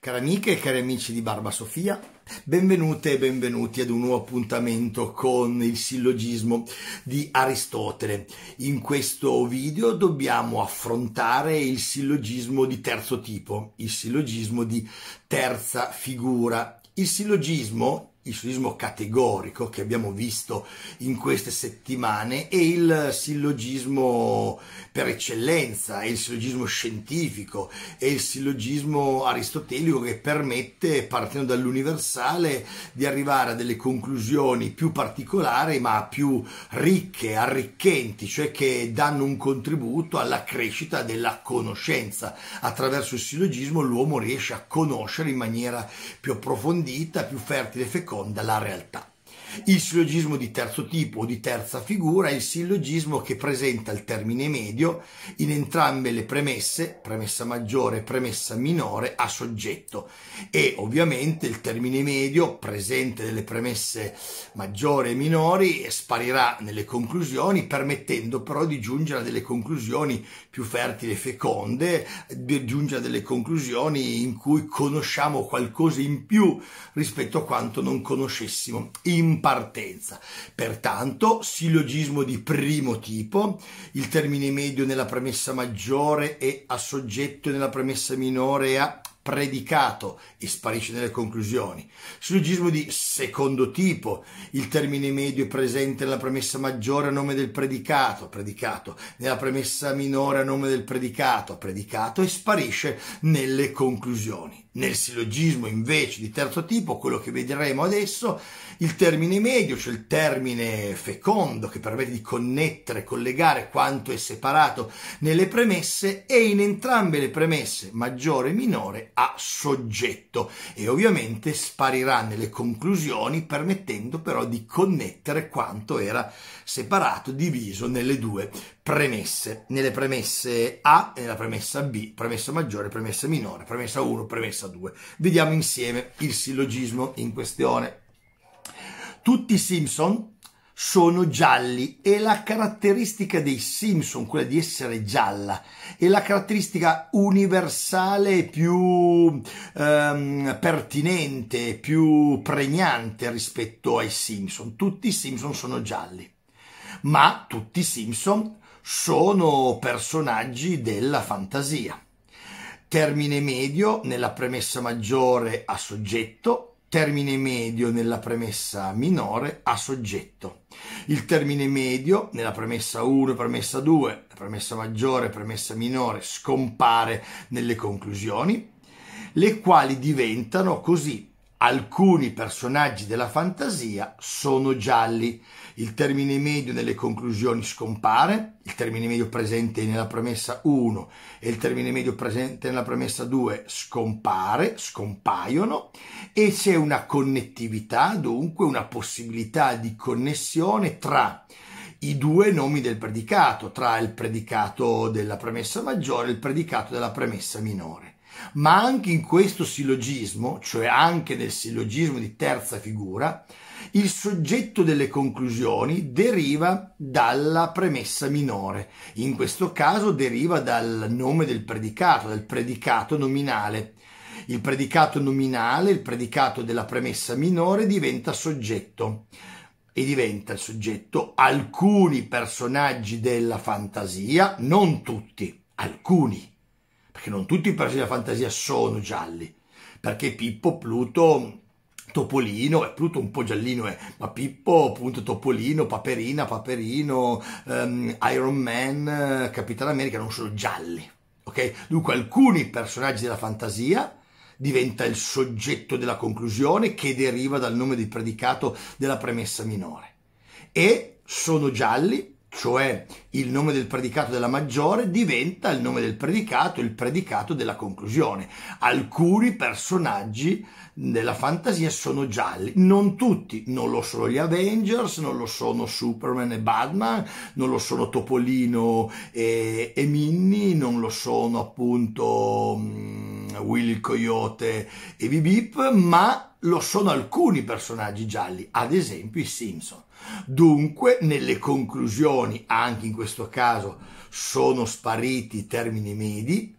Cari amiche e cari amici di Barba Sofia, benvenute e benvenuti ad un nuovo appuntamento con il sillogismo di Aristotele. In questo video dobbiamo affrontare il sillogismo di terzo tipo, il sillogismo di terza figura. Il sillogismo il sillogismo categorico che abbiamo visto in queste settimane e il sillogismo per eccellenza, è il sillogismo scientifico, è il sillogismo aristotelico che permette, partendo dall'universale, di arrivare a delle conclusioni più particolari ma più ricche, arricchenti, cioè che danno un contributo alla crescita della conoscenza. Attraverso il sillogismo l'uomo riesce a conoscere in maniera più approfondita, più fertile e feconda seconda la realtà. Il sillogismo di terzo tipo o di terza figura è il sillogismo che presenta il termine medio in entrambe le premesse, premessa maggiore e premessa minore, a soggetto e ovviamente il termine medio presente nelle premesse maggiori e minori sparirà nelle conclusioni permettendo però di giungere a delle conclusioni più fertili e feconde, di giungere a delle conclusioni in cui conosciamo qualcosa in più rispetto a quanto non conoscessimo. In partenza. Pertanto, sillogismo di primo tipo, il termine medio nella premessa maggiore e a soggetto nella premessa minore a predicato e sparisce nelle conclusioni. Sillogismo di secondo tipo, il termine medio è presente nella premessa maggiore a nome del predicato, predicato, nella premessa minore a nome del predicato, predicato e sparisce nelle conclusioni. Nel sillogismo invece di terzo tipo, quello che vedremo adesso, il termine medio, cioè il termine fecondo che permette di connettere, collegare quanto è separato nelle premesse, è in entrambe le premesse maggiore e minore a soggetto e ovviamente sparirà nelle conclusioni permettendo però di connettere quanto era separato, diviso nelle due premesse, nelle premesse A e nella premessa B, premessa maggiore, premessa minore, premessa 1, premessa 2. Vediamo insieme il sillogismo in questione. Tutti i Simpson sono gialli e la caratteristica dei Simpson, quella di essere gialla, è la caratteristica universale più ehm, pertinente, più pregnante rispetto ai Simpson. Tutti i Simpson sono gialli, ma tutti i Simpson sono personaggi della fantasia. Termine medio nella premessa maggiore a soggetto, termine medio nella premessa minore a soggetto. Il termine medio nella premessa 1 e premessa 2, premessa maggiore e premessa minore scompare nelle conclusioni, le quali diventano così alcuni personaggi della fantasia sono gialli. Il termine medio nelle conclusioni scompare, il termine medio presente nella premessa 1 e il termine medio presente nella premessa 2 scompare, scompaiono e c'è una connettività, dunque una possibilità di connessione tra i due nomi del predicato, tra il predicato della premessa maggiore e il predicato della premessa minore. Ma anche in questo sillogismo, cioè anche nel sillogismo di terza figura, il soggetto delle conclusioni deriva dalla premessa minore, in questo caso deriva dal nome del predicato, dal predicato nominale. Il predicato nominale, il predicato della premessa minore diventa soggetto e diventa il soggetto alcuni personaggi della fantasia, non tutti, alcuni perché non tutti i personaggi della fantasia sono gialli, perché Pippo, Pluto, Topolino, è Pluto un po' giallino è, ma Pippo, appunto Topolino, Paperina, Paperino, um, Iron Man, Capitano America non sono gialli, ok? Dunque alcuni personaggi della fantasia diventa il soggetto della conclusione che deriva dal nome del predicato della premessa minore e sono gialli cioè il nome del predicato della maggiore, diventa il nome del predicato, il predicato della conclusione. Alcuni personaggi della fantasia sono gialli, non tutti, non lo sono gli Avengers, non lo sono Superman e Batman, non lo sono Topolino e, e Minnie, non lo sono appunto... Mm, Mm, Will Coyote e Bibip, ma lo sono alcuni personaggi gialli, ad esempio i Simpson. Dunque, nelle conclusioni, anche in questo caso, sono spariti i termini medi,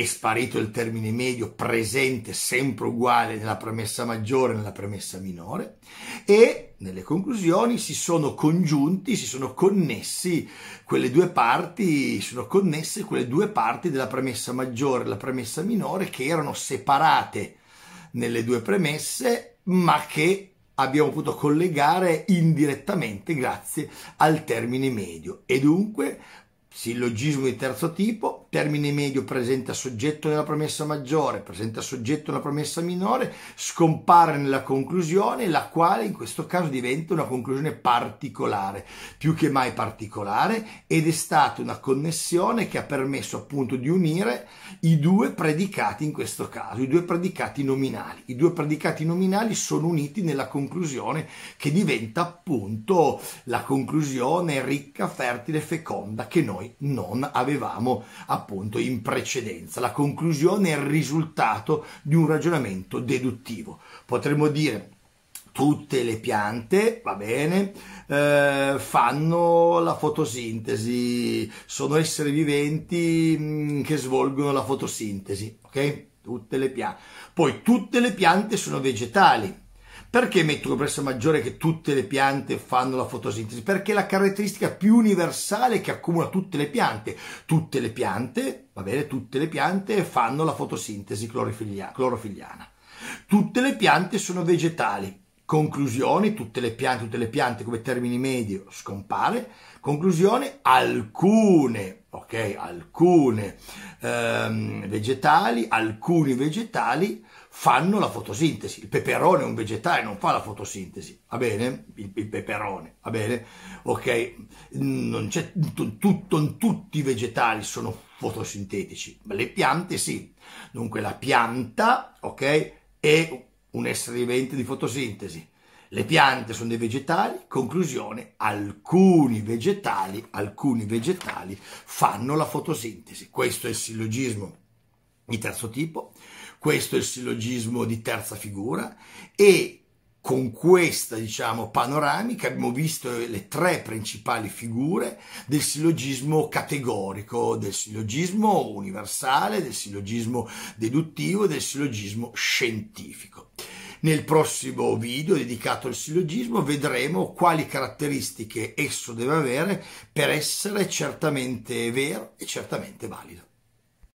è sparito il termine medio presente sempre uguale nella premessa maggiore e nella premessa minore e nelle conclusioni si sono congiunti, si sono connessi quelle due parti, sono connesse quelle due parti della premessa maggiore e la premessa minore che erano separate nelle due premesse ma che abbiamo potuto collegare indirettamente grazie al termine medio e dunque Sillogismo di terzo tipo, termine medio presenta soggetto nella promessa maggiore, presenta soggetto nella promessa minore, scompare nella conclusione, la quale in questo caso diventa una conclusione particolare, più che mai particolare, ed è stata una connessione che ha permesso appunto di unire i due predicati in questo caso, i due predicati nominali. I due predicati nominali sono uniti nella conclusione che diventa appunto la conclusione ricca, fertile, feconda che noi noi non avevamo appunto in precedenza. La conclusione è il risultato di un ragionamento deduttivo. Potremmo dire tutte le piante, va bene, eh, fanno la fotosintesi, sono esseri viventi mh, mm, che svolgono la fotosintesi, ok? Tutte le piante. Poi tutte le piante sono vegetali, perché metto che pressa maggiore che tutte le piante fanno la fotosintesi? Perché è la caratteristica più universale che accumula tutte le piante. Tutte le piante, va bene, tutte le piante fanno la fotosintesi clorofilliana. Tutte le piante sono vegetali, Conclusione, tutte le piante, tutte le piante come termine medio scompare. Conclusione, alcune, ok, alcune ehm, vegetali, alcuni vegetali fanno la fotosintesi. Il peperone è un vegetale, non fa la fotosintesi, va bene? Il, il peperone, va bene? Ok, non c'è, tutto, tutti i vegetali sono fotosintetici, ma le piante sì. Dunque la pianta, ok, è un essere vivente di fotosintesi. Le piante sono dei vegetali, conclusione, alcuni vegetali, alcuni vegetali fanno la fotosintesi. Questo è il sillogismo di terzo tipo, questo è il sillogismo di terza figura e con questa diciamo, panoramica abbiamo visto le tre principali figure del sillogismo categorico, del sillogismo universale, del sillogismo deduttivo e del sillogismo scientifico. Nel prossimo video dedicato al sillogismo vedremo quali caratteristiche esso deve avere per essere certamente vero e certamente valido.